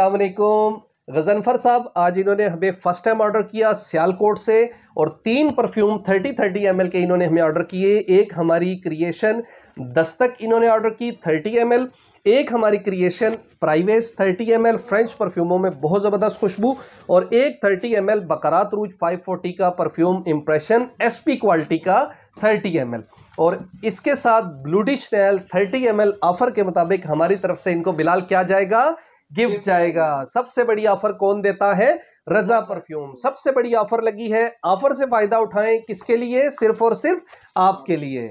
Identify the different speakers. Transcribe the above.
Speaker 1: असलकुम गजनफर साहब आज इन्होंने हमें फ़र्स्ट टाइम ऑर्डर किया सियालकोट से और तीन परफ्यूम 30 30 एम के इन्होंने हमें ऑर्डर किए एक हमारी क्रिएशन दस्तक इन्होंने ऑर्डर की 30 एम एक हमारी क्रिएशन प्राइवेस 30 एम फ्रेंच परफ्यूमों में बहुत ज़बरदस्त खुशबू और एक 30 M L Baccarat Rouge forty का परफ्यूम इम्प्रेशन एस क्वालिटी का 30 एम और इसके साथ ब्लूडिश नैल 30 एम ऑफर के मुताबिक हमारी तरफ से इनको बिलाल क्या जाएगा गिफ्ट जाएगा सबसे बड़ी ऑफर कौन देता है रजा परफ्यूम सबसे बड़ी ऑफर लगी है ऑफर से फायदा उठाएं किसके लिए सिर्फ और सिर्फ आपके लिए